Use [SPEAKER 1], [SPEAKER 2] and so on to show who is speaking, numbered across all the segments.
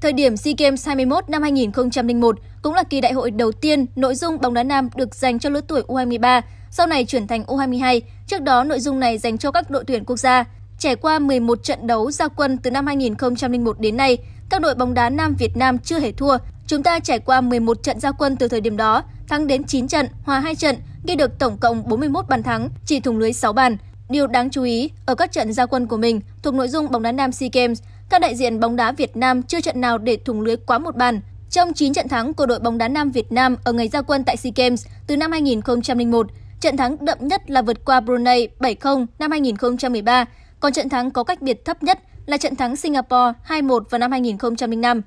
[SPEAKER 1] Thời điểm SEA Games 21 năm 2001 cũng là kỳ đại hội đầu tiên nội dung bóng đá nam được dành cho lứa tuổi U23, sau này chuyển thành U22, trước đó nội dung này dành cho các đội tuyển quốc gia. Trải qua 11 trận đấu gia quân từ năm 2001 đến nay, các đội bóng đá nam Việt Nam chưa hề thua. Chúng ta trải qua 11 trận gia quân từ thời điểm đó, thắng đến 9 trận, hòa 2 trận, ghi được tổng cộng 41 bàn thắng, chỉ thủng lưới 6 bàn. Điều đáng chú ý, ở các trận gia quân của mình thuộc nội dung bóng đá nam SEA Games, các đại diện bóng đá Việt Nam chưa trận nào để thủng lưới quá một bàn. Trong 9 trận thắng của đội bóng đá nam Việt Nam ở ngày ra quân tại SEA Games từ năm 2001, trận thắng đậm nhất là vượt qua Brunei 7-0 năm 2013, còn trận thắng có cách biệt thấp nhất là trận thắng Singapore 2-1 vào năm 2005.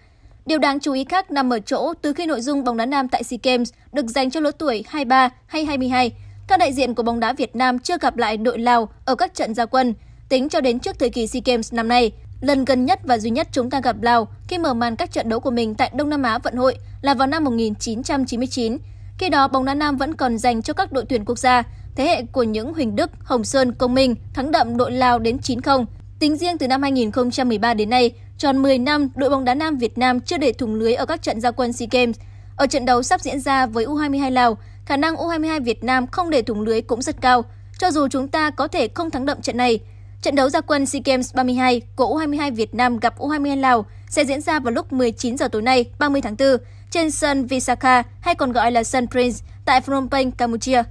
[SPEAKER 1] Điều đáng chú ý khác nằm ở chỗ từ khi nội dung bóng đá nam tại SEA Games được dành cho lứa tuổi 23 hay 22, các đại diện của bóng đá Việt Nam chưa gặp lại đội Lào ở các trận gia quân tính cho đến trước thời kỳ SEA Games năm nay. Lần gần nhất và duy nhất chúng ta gặp Lào khi mở màn các trận đấu của mình tại Đông Nam Á vận hội là vào năm 1999. Khi đó, bóng đá nam vẫn còn dành cho các đội tuyển quốc gia, thế hệ của những Huỳnh Đức, Hồng Sơn, Công Minh thắng đậm đội Lào đến 9-0. Tính riêng từ năm 2013 đến nay, tròn 10 năm đội bóng đá nam Việt Nam chưa để thủng lưới ở các trận gia quân SEA Games. Ở trận đấu sắp diễn ra với U22 Lào, khả năng U22 Việt Nam không để thủng lưới cũng rất cao. Cho dù chúng ta có thể không thắng đậm trận này, Trận đấu gia quân SEA Games 32 của U22 Việt Nam gặp U22 Lào sẽ diễn ra vào lúc 19 giờ tối nay, 30 tháng 4, trên sân Visakha hay còn gọi là sân Prince tại Phnom Penh, Campuchia.